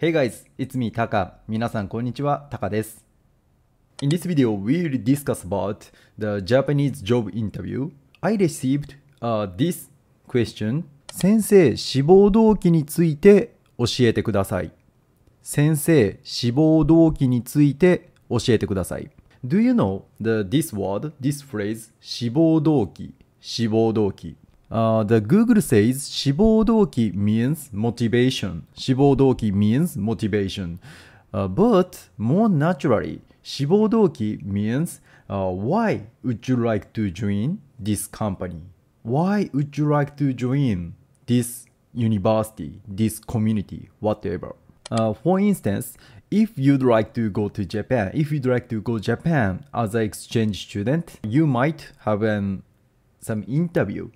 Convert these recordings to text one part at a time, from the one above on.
Hey guys, it's me, Taka. 皆さん、こんにちは。Taka です。In this video, we'll discuss about the Japanese job interview. I received、uh, this question. 先生、志望動機について教えてください。先生、志望動機について教えてください。Do you know the, this word, this phrase, 志望動機、志望動機 Uh, the Google says 志望動機 means motivation. 志望動機 means motivation. Uh, but more naturally, 志望動機 means uh, why would you like to join this company? Why would you like to join this university, this community, whatever? Uh, for instance, if you'd like to go to Japan, if you'd like to go Japan as an exchange student, you might have an, um, some interview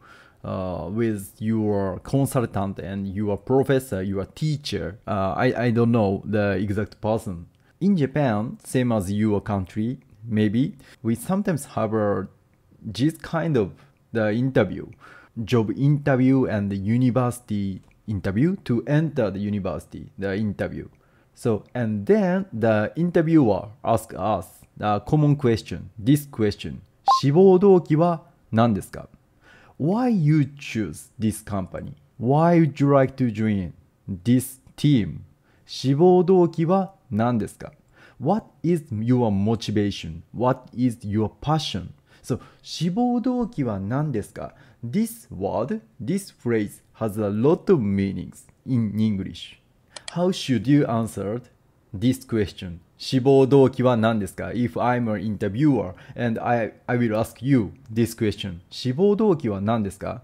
uh, with your consultant and your professor, your teacher. Uh, I, I don't know the exact person. In Japan, same as your country, maybe, we sometimes have a, this kind of the interview, job interview and the university interview to enter the university, the interview. So, and then the interviewer asks us a common question, this question. 志望動機は何ですか why you choose this company? Why would you like to join this team? 志望動機は何ですか ?What is your motivation?What is your passion? So, 志望動機は何ですか ?This word, this phrase has a lot of meanings in English. How should you answer this question? 志望動機は何ですか ?If I'm an interviewer and I, I will ask you this question. 志望動機は何ですか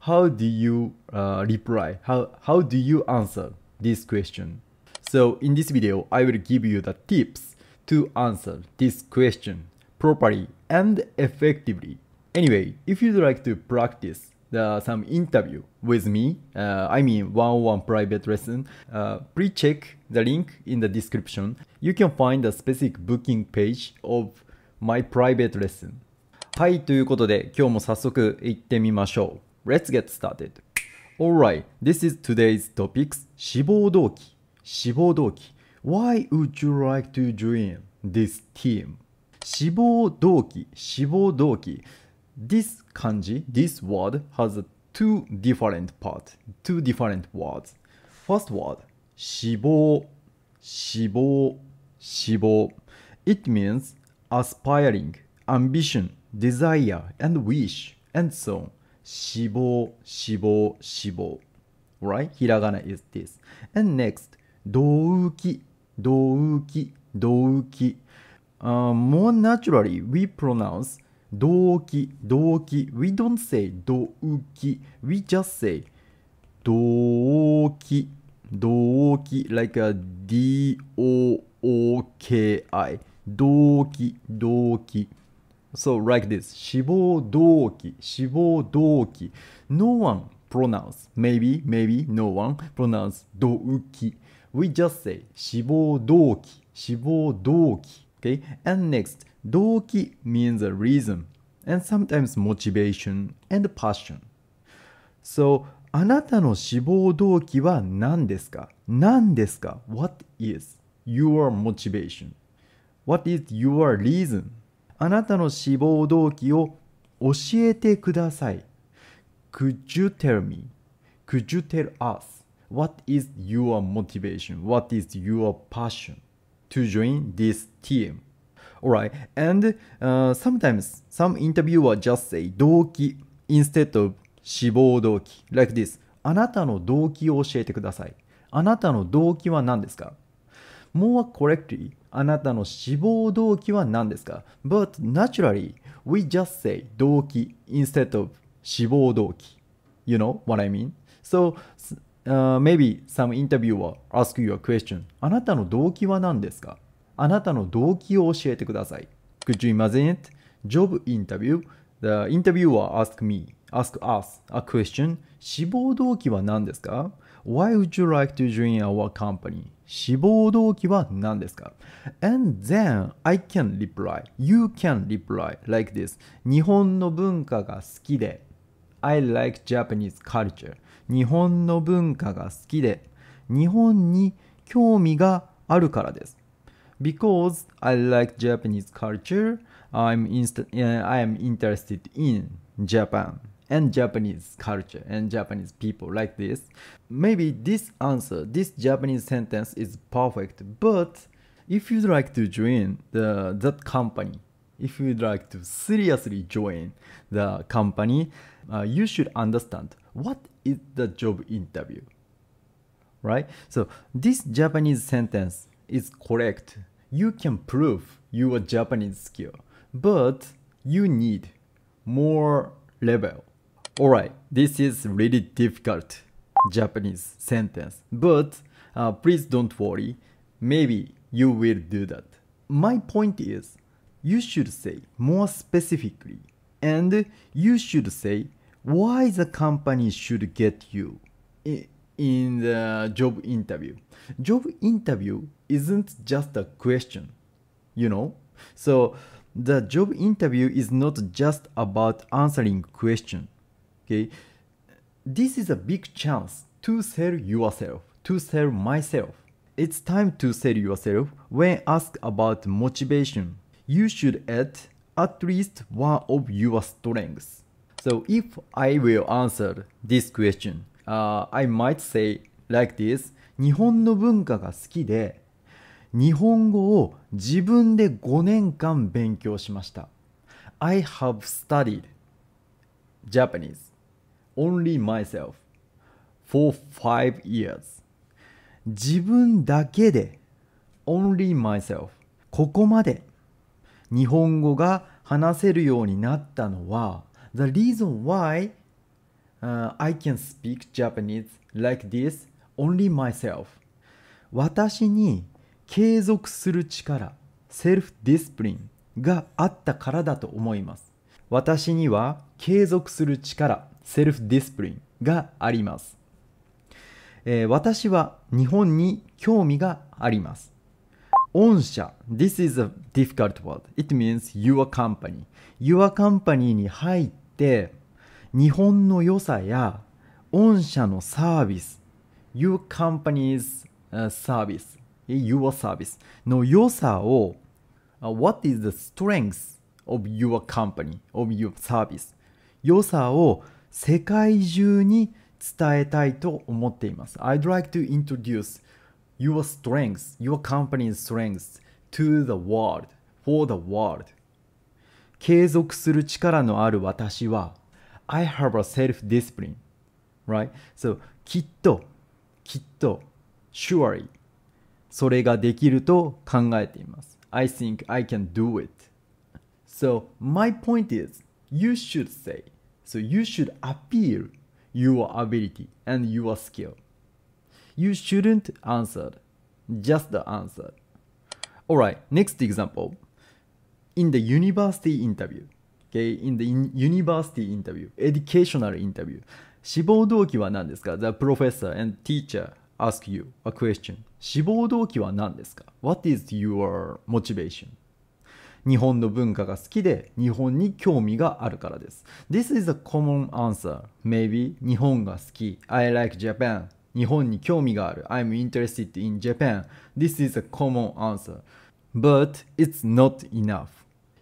?How do you、uh, reply? How, how do you answer this question? So in this video, I will give you the tips to answer this question properly and effectively. Anyway, if you'd like to practice the, some interview with me, uh, I mean one-on-one private lesson, uh, pre-check the link in the description. You can find the specific booking page of my private lesson. はい、ということで今日も早速行ってみましょう。Let's get started. Alright, this is today's topics. 志望動機。志望動機。Why would you like to join this team? 志望動機、志望動機。this kanji, this word has two different parts, two different words. First word, shibo, shibo, shibo. It means aspiring, ambition, desire, and wish, and so on. Shibo, shibo, shibo. Right? Hiragana is this. And next, douki, douki, douki. Uh, more naturally, we pronounce 動機、動機。We don't say 動機。We just say 動機、動機。Like a D-O-O-K-I。動機、動機。So like this. 死亡動機、死亡動機。No one pronounce maybe, maybe, no one pronounce 動機。We just say 死亡動機、死亡動機。Okay? And next, 動機 means a reason and sometimes motivation and passion. So, あなたの志望動機は何ですか何ですか ?What is your motivation?What is your reason? あなたの志望動機を教えてください。Could you tell me?Could you tell us? What is your motivation? What is your passion to join this team? Alright, and uh, sometimes some interviewer just say 動機 instead of 志望動機 like this あなたの動機を教えてくださいあなたの動機は何ですか More correctly あなたの志望動機は何ですか But naturally we just say 動機 instead of 志望動機 You know what I mean? So uh, maybe some interviewer ask you a question あなたの動機は何ですかあなたの動機を教えてください。Could you imagine it? Job interview. The interviewer asked me, ask us a question. 志望動機は何ですか Why would you like to join our company? 志望動機は何ですか ?And then I can reply, you can reply like this. 日本の文化が好きで。I like Japanese culture. 日本の文化が好きで。日本に興味があるからです。because I like Japanese culture. I'm inst- uh, I am interested in Japan and Japanese culture and Japanese people like this. Maybe this answer, this Japanese sentence is perfect, but if you'd like to join the that company, if you'd like to seriously join the company, uh, you should understand what is the job interview. Right? So this Japanese sentence is correct you can prove your Japanese skill, but you need more level. Alright, this is really difficult Japanese sentence, but uh, please don't worry, maybe you will do that. My point is, you should say more specifically, and you should say why the company should get you. Eh, in the job interview. Job interview isn't just a question, you know? So the job interview is not just about answering question, okay? This is a big chance to sell yourself, to sell myself. It's time to sell yourself when asked about motivation. You should add at least one of your strengths. So if I will answer this question, uh, I might say like this 日本の文化が好きで日本語を自分で5年間勉強しました I have studied Japanese only myself for five years 自分だけで only myself ここまで日本語が話せるようになったのは The reason why uh, I can speak Japanese like this only myself 私に継続する力セルフディスプリンがあったからだと思います私には継続する力セルフディスプリンがあります、えー、私は日本に興味があります御社 This is a difficult word It means your company Your company に入って日本の良さや御社のサービス Your company's service Your service の良さを What is the strength of your company of your service 良さを世界中に伝えたいと思っています I'd like to introduce your s t r e n g t h your company's s t r e n g t h to the world for the world 継続する力のある私は I have a self-discipline, right? So, きっと、きっと、surely それができると考えています。I think I can do it. So, my point is, you should say, so you should appeal your ability and your skill. You shouldn't answer, just the answer. Alright, next example. In the university interview, okay, in the university interview, educational interview. 志望動機は何ですか ?The professor and teacher ask you a question. 志望動機は何ですか ?What is your motivation? 日本の文化が好きで日本に興味があるからです。This is a common answer. Maybe 日本が好き。I like Japan. 日本に興味がある。I'm interested in Japan. This is a common answer. But it's not enough.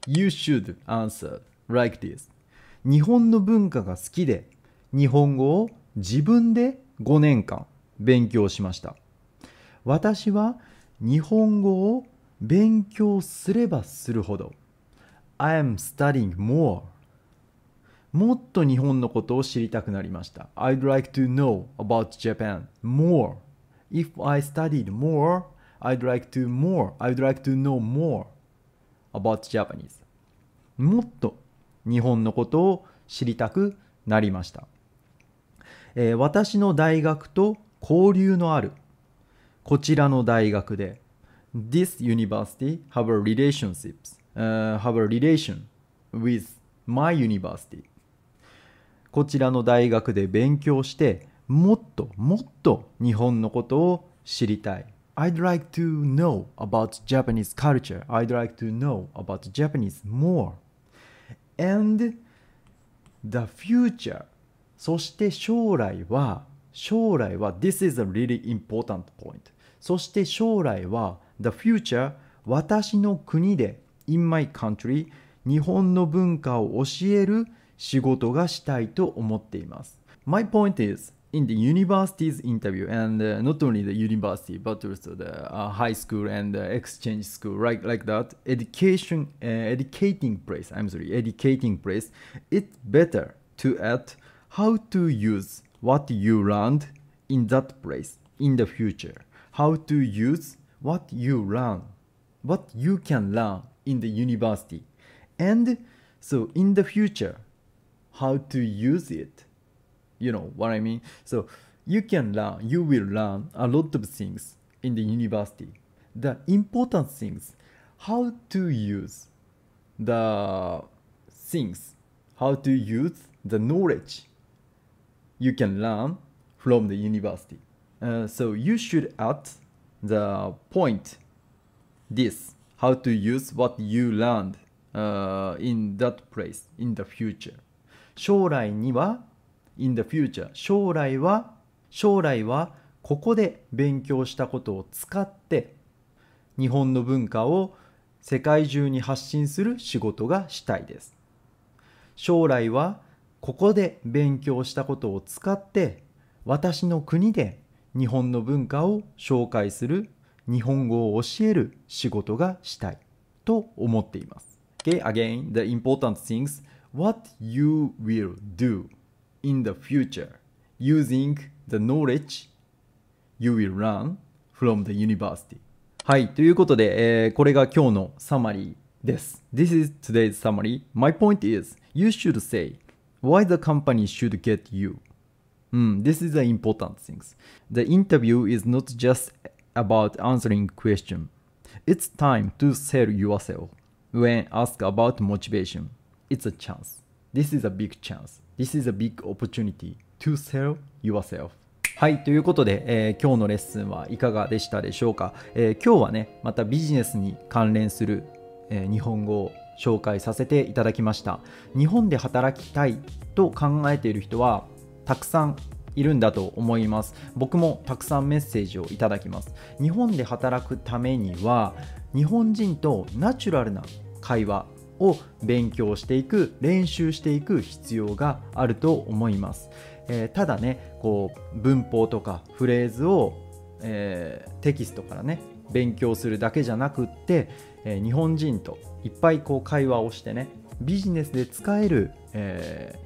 You should answer like this 日本の文化が好きで日本語を自分で5年間勉強しました私は日本語を勉強すればするほど I am studying more もっと日本のことを知りたくなりました I'd like to know about Japan more If I studied more I'd like to more I'd like to know more about Japanese もっと日本のことを知りたくなりました、えー、私の大学と交流のあるこちらの大学で This university have a relationships、uh, have a relation with my university こちらの大学で勉強してもっともっと日本のことを知りたい I'd like to know about Japanese culture I'd like to know about Japanese more and the future そして将来は将来は this is a really important point そして将来は the future 私の国で in my country 日本の文化を教える仕事がしたいと思っています My point is in the university's interview, and uh, not only the university, but also the uh, high school and exchange school, right, like that, education, uh, educating place. I'm sorry, educating place. It's better to add how to use what you learned in that place in the future. How to use what you learn, what you can learn in the university, and so in the future, how to use it you know what I mean? So you can learn, you will learn a lot of things in the university. The important things, how to use the things, how to use the knowledge you can learn from the university. Uh, so you should add the point this, how to use what you learned uh, in that place in the future. 将来には in the future 将来は将来はここで勉強したことを使って日本の文化を世界中に発信する仕事がしたいです将来はここで勉強したことを使って私の国で日本の文化を紹介する日本語を教える仕事がしたいと思っています Okay, again, the important things what you will do in the future using the knowledge you will learn from the university. はい、ということで、えー、これが今日のサマリーです。This is today's summary. My point is, you should say why the company should get you. Hmm, this is the important things. The interview is not just about answering question. It's time to sell yourself. When asked about motivation, it's a chance. This is a big chance. This is a big opportunity to sell yourself. はい、ということで、えー、今日のレッスンはいかがでしたでしょうか、えー、今日はね、またビジネスに関連する、えー、日本語を紹介させていただきました。日本で働きたいと考えている人はたくさんいるんだと思います。僕もたくさんメッセージをいただきます。日本で働くためには日本人とナチュラルな会話を勉強していく練習していく必要があると思います、えー、ただねこう文法とかフレーズを、えー、テキストからね勉強するだけじゃなくって、えー、日本人といっぱいこう会話をしてねビジネスで使える、え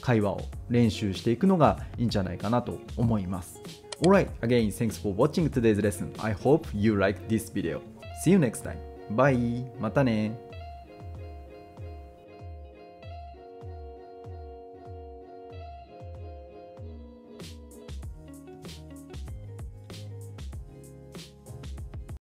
会話を練習していくのがいいんじゃないかなと思います Alright, again, thanks for watching today's lesson. I hope you l i k e this video. See you next time. Bye! またね